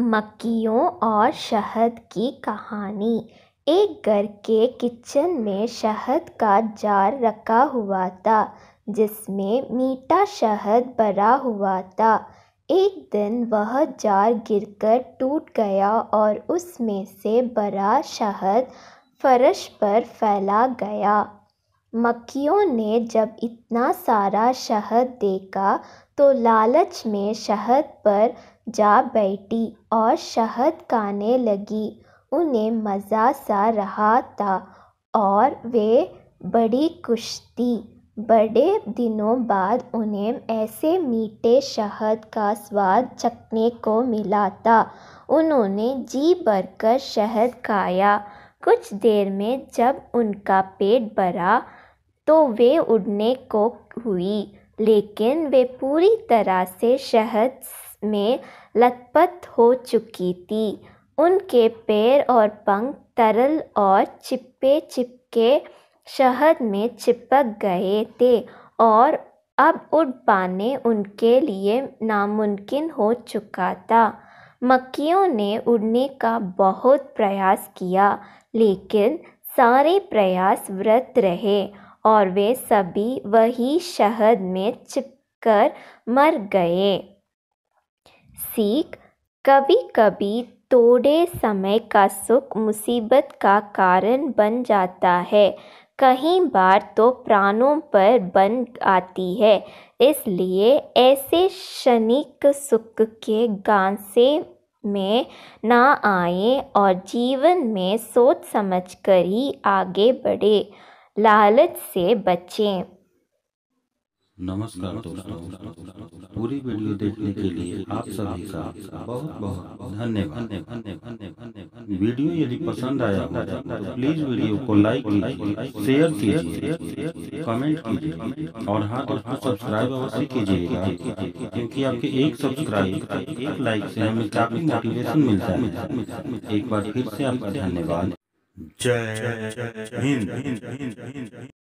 मक्खियों और शहद की कहानी एक घर के किचन में शहद का जार रखा हुआ था जिसमें मीठा शहद भरा हुआ था एक दिन वह जार गिरकर टूट गया और उसमें से भरा शहद फर्श पर फैला गया मक्खियों ने जब इतना सारा शहद देखा तो लालच में शहद पर जा बैठी और शहद खाने लगी उन्हें मज़ा सा रहा था और वे बड़ी खुश थी बड़े दिनों बाद उन्हें ऐसे मीठे शहद का स्वाद चखने को मिला था उन्होंने जी भरकर शहद खाया कुछ देर में जब उनका पेट भरा तो वे उड़ने को हुई लेकिन वे पूरी तरह से शहद में लतपत हो चुकी थी उनके पैर और पंख तरल और चिपके चिपके शहद में चिपक गए थे और अब उड़ पाने उनके लिए नामुमकिन हो चुका था मक्खियों ने उड़ने का बहुत प्रयास किया लेकिन सारे प्रयास व्रत रहे और वे सभी वही शहद में चिपकर मर गए सीख कभी कभी थोड़े समय का सुख मुसीबत का कारण बन जाता है कहीं बार तो प्राणों पर बन आती है इसलिए ऐसे क्षणिक सुख के गांसे में ना आए और जीवन में सोच समझ कर ही आगे बढ़े लालच से बचें नमस्कार दोस्तों पूरी वीडियो देखने के लिए आप सभी का बहुत बहुत धन्यवाद वीडियो यदि पसंद आया हो तो, तो प्लीज वीडियो को लाइक शेयर कीजिए कमेंट कीजिए और हाँ दोस्तों सब्सक्राइब अवश्य कीजिएगा क्योंकि आपके एक सब्सक्राइब एक लाइक से हमें काफी मोटिवेशन मिलता है एक बार फिर से आपका धन्यवाद जय हिंद